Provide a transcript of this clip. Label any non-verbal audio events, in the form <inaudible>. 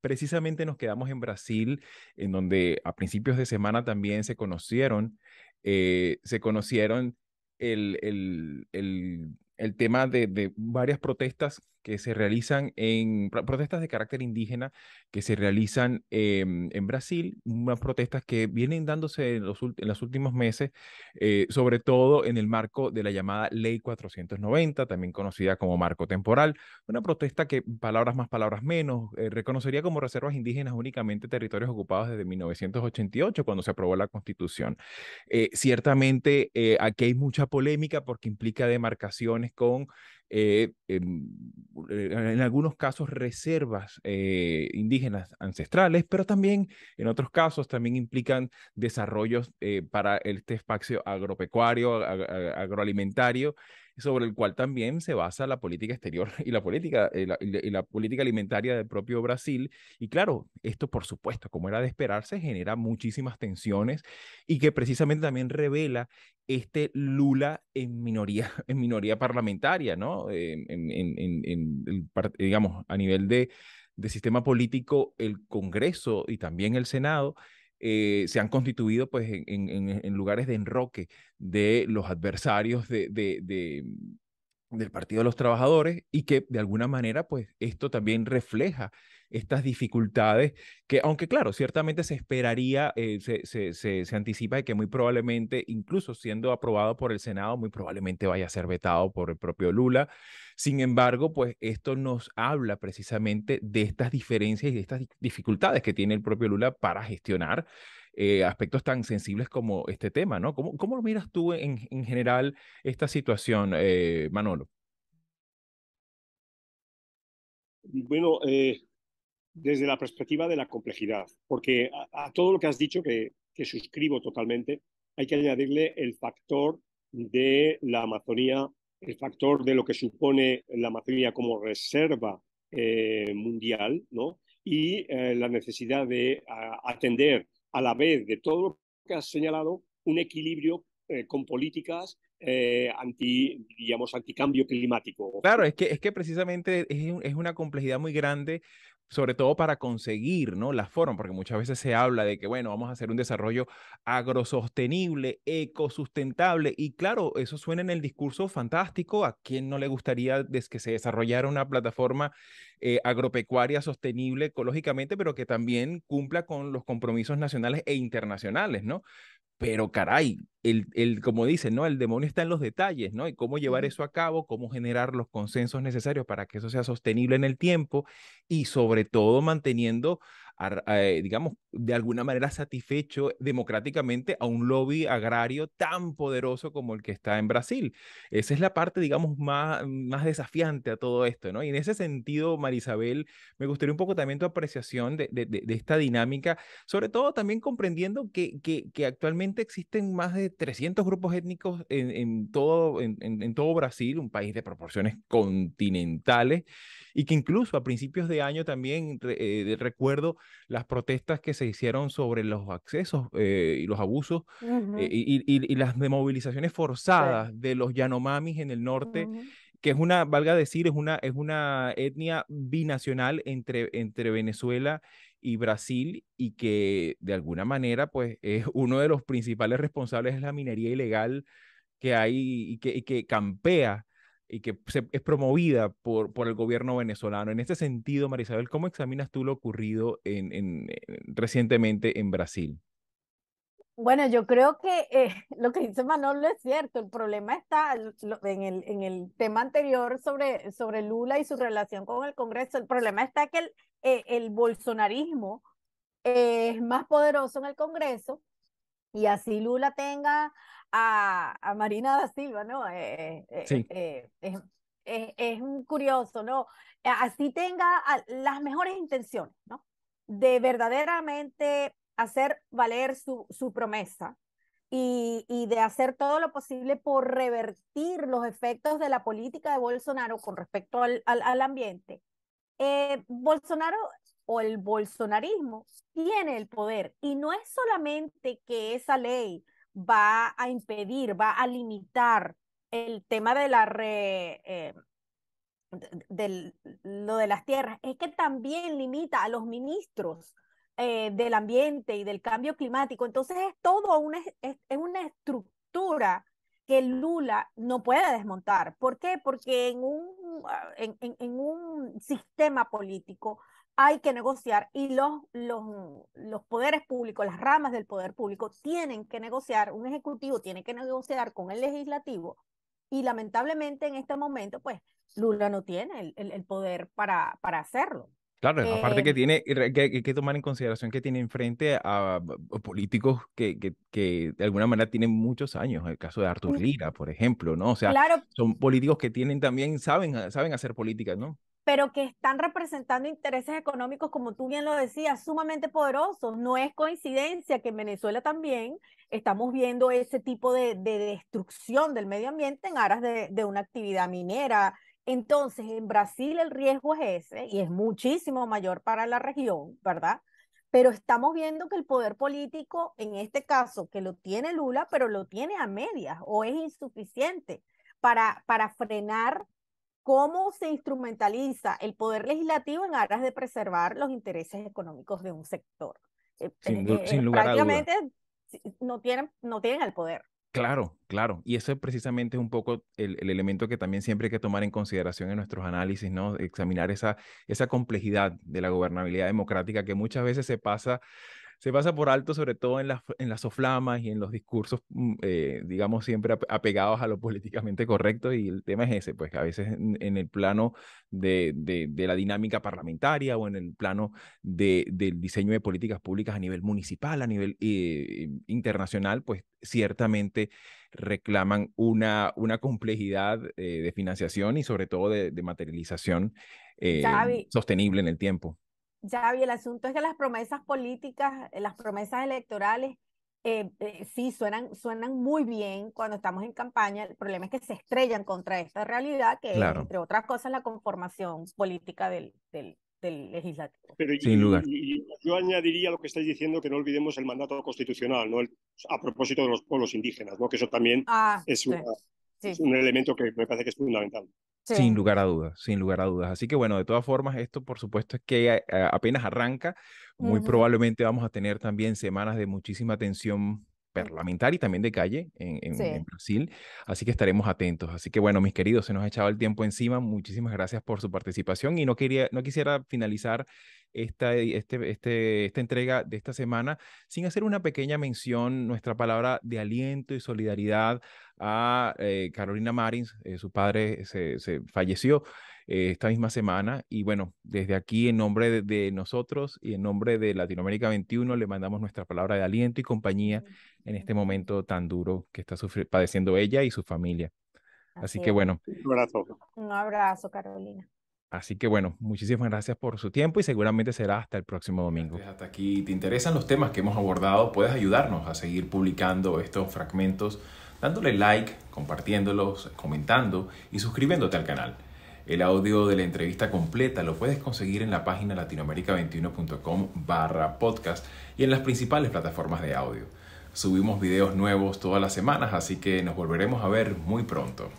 Precisamente nos quedamos en Brasil, en donde a principios de semana también se conocieron, eh, se conocieron el, tema de varias protestas que se realizan en protestas de carácter indígena que se realizan em, en Brasil, unas protestas que vienen dándose en los, los últimos meses, eh, sobre todo en el marco de la llamada Ley 490, también conocida como marco temporal, una protesta que, palabras más, palabras menos, eh, reconocería como reservas indígenas únicamente territorios ocupados desde 1988, cuando se aprobó la Constitución. Eh, ciertamente, aquí hay mucha polémica porque implica demarcaciones con eh, eh, en, algunos casos reservas eh, indígenas ancestrales, pero también en otros casos también implican desarrollos para este espacio agropecuario, agroalimentario, sobre el cual también se basa la política exterior <laughs> y la política, eh, política alimentaria del propio Brasil. Y claro, esto por supuesto, como era de esperarse, genera muchísimas tensiones y que precisamente también revela este Lula en minoría, <laughs> en minoría parlamentaria, ¿no? En, digamos, a nivel de, de sistema político, el Congreso y también el Senado eh, se han constituido pues, en, lugares de enroque de los adversarios mm, del Partido de los Trabajadores y que de alguna manera pues, esto también refleja estas dificultades que, aunque claro, ciertamente se esperaría, eh, se, se, anticipa de que muy probablemente, incluso siendo aprobado por el Senado, muy probablemente vaya a ser vetado por el propio Lula. Sin embargo, pues esto nos habla precisamente de estas diferencias y de estas dificultades que tiene el propio Lula para gestionar eh, aspectos tan sensibles como este tema, ¿no? ¿Cómo, miras tú en, general esta situación, eh, Manolo? Bueno, eh, desde la perspectiva de la complejidad, porque a, todo lo que has dicho, que, que, suscribo totalmente, hay que añadirle el factor de la Amazonía el factor de lo que supone la materia como reserva eh, mundial, ¿no? Y eh, la necesidad de atender a la vez de todo lo que has señalado un equilibrio eh, con políticas eh, anti, digamos, anticambio climático. Claro, es que, es que precisamente es, una complejidad muy grande sobre todo para conseguir ¿no? la forma, porque muchas veces se habla de que, bueno, vamos a hacer un desarrollo agrosostenible, ecosustentable, y claro, eso suena en el discurso fantástico, ¿a quién no le gustaría que se desarrollara una plataforma eh, agropecuaria sostenible ecológicamente, pero que también cumpla con los compromisos nacionales e internacionales, ¿no? pero caray, el, el, como dicen, ¿no? El demonio está en los detalles, ¿no? Y cómo llevar eso a cabo, cómo generar los consensos necesarios para que eso sea sostenible en el tiempo y sobre todo manteniendo eh, digamos, de alguna manera satisfecho democráticamente a un lobby agrario tan poderoso como el que está en Brasil. Esa es la parte, digamos, más, más desafiante a todo esto, ¿no? Y en ese sentido, Marisabel, me gustaría un poco también tu apreciación de, de, de esta dinámica, sobre todo también comprendiendo que, que, que, actualmente existen más de 300 grupos étnicos en, en todo, en, en todo Brasil, un país de proporciones continentales, y que incluso a principios de año también eh, recuerdo las protestas que se hicieron sobre los accesos eh, y los abusos eh, y, las movilizaciones forzadas de los Yanomamis en el norte. que es una, valga decir, es una, es una etnia binacional entre, entre Venezuela y Brasil y que de alguna manera pues es uno de los principales responsables de la minería ilegal que hay y que campea y que es promovida por, por el gobierno venezolano. En este sentido, Marisabel, ¿cómo examinas tú lo ocurrido en, en, recientemente en Brasil? Bueno, yo creo que eh, <laughs> lo que dice Manolo es cierto. El problema está en el, en el tema anterior sobre, sobre Lula y su relación con el Congreso. El problema está que el, eh, el bolsonarismo es más poderoso en el Congreso y así Lula tenga a, Marina da Silva, ¿no? Eh, eh, eh, sí. es, es, curioso, ¿no? Así tenga las mejores intenciones, ¿no? De verdaderamente hacer valer su, su promesa y, de hacer todo lo posible por revertir los efectos de la política de Bolsonaro con respecto al, al, al ambiente. Bolsonaro o el bolsonarismo tiene el poder y no es solamente que esa ley va a impedir, va a limitar el tema de la re, eh, lo de las tierras, es que también limita a los ministros eh, del ambiente y del cambio climático. Entonces es todo una, es, una estructura que Lula no puede desmontar. ¿Por qué? Porque en un, ah, en un sistema político hay que negociar y los, los, los, poderes públicos, las ramas del poder público tienen que negociar, un ejecutivo tiene que negociar con el legislativo y lamentablemente en este momento pues Lula no tiene el, poder para, para hacerlo. Claro, la aparte que eh, tiene que, que, tomar en consideración que tiene enfrente a, políticos que, que, de alguna manera tienen muchos años, el caso de Artur Lira, por ejemplo, ¿no? O sea, son políticos que tienen también, saben, saben hacer política, ¿no? pero que están representando intereses económicos, como tú bien lo decías, sumamente poderosos. No es coincidencia que en Venezuela también estamos viendo ese tipo de, destrucción del medio ambiente en aras de, una actividad minera. Entonces, en Brasil el riesgo es ese y es muchísimo mayor para la región, ¿verdad? pero estamos viendo que el poder político, en este caso, que lo tiene Lula, pero lo tiene a medias o es insuficiente para, para frenar cómo se instrumentaliza el poder legislativo en aras de preservar los intereses económicos de un sector. Sin, lugar prácticamente a dudas. no tienen, no tienen el poder. Claro, claro. Y eso es precisamente un poco el, el, elemento que también siempre hay que tomar en consideración en nuestros análisis, ¿no? Examinar esa, esa complejidad de la gobernabilidad democrática que muchas veces se pasa se pasa por alto sobre todo en las, en las soflamas y en los discursos, mm, eh, digamos, siempre apegados a lo <laughs> políticamente correcto. Y el tema es ese, pues a veces en, el plano de, la dinámica parlamentaria o en el plano de, del diseño de políticas públicas a nivel municipal, a nivel eh, internacional, pues ciertamente reclaman una, una complejidad eh, de financiación y sobre todo de, materialización sostenible en el tiempo. Xavi, el asunto es que las promesas políticas, eh, las promesas electorales, eh, eh, sí suenan, suenan muy bien cuando estamos en campaña. El problema es que se estrellan contra esta realidad, que es, entre otras cosas, la conformación política del, del, legislativo. Pero Sin lugar. yo añadiría lo que estáis diciendo, que no olvidemos el mandato constitucional, ¿no? a propósito de los pueblos indígenas, ¿no? Que eso también ah, es, es un elemento que me parece que es fundamental. Sin lugar a dudas, sin lugar a dudas. Así que bueno, de todas formas, esto por supuesto es que apenas arranca. Muy probablemente vamos a tener también semanas de muchísima tensión parlamentaria y también de calle en, en, Brasil. Así que estaremos atentos. Así que bueno, mis queridos, se nos ha echado el tiempo encima. Muchísimas gracias por su participación y no, quería, no quisiera finalizar esta, este, este, esta entrega de esta semana sin hacer una pequeña mención, nuestra palabra de aliento y solidaridad a eh, Carolina Marins. Eh, su padre se, se falleció eh, esta misma semana. Y bueno, desde aquí, en nombre de, nosotros y en nombre de Latinoamérica 21, le mandamos nuestra palabra de aliento y compañía en este momento tan duro que está padeciendo ella y su familia. Así, Así que bueno. Un abrazo. Un abrazo, Carolina. Así que bueno, muchísimas gracias por su tiempo y seguramente será hasta el próximo domingo. Hasta aquí, ¿te interesan los temas que hemos abordado? Puedes ayudarnos a seguir publicando estos fragmentos dándole like, compartiéndolos, comentando y suscribiéndote al canal. El audio de la entrevista completa lo puedes conseguir en la página latinoamerica21.com barra podcast y en las principales plataformas de audio. Subimos videos nuevos todas las semanas, así que nos volveremos a ver muy pronto.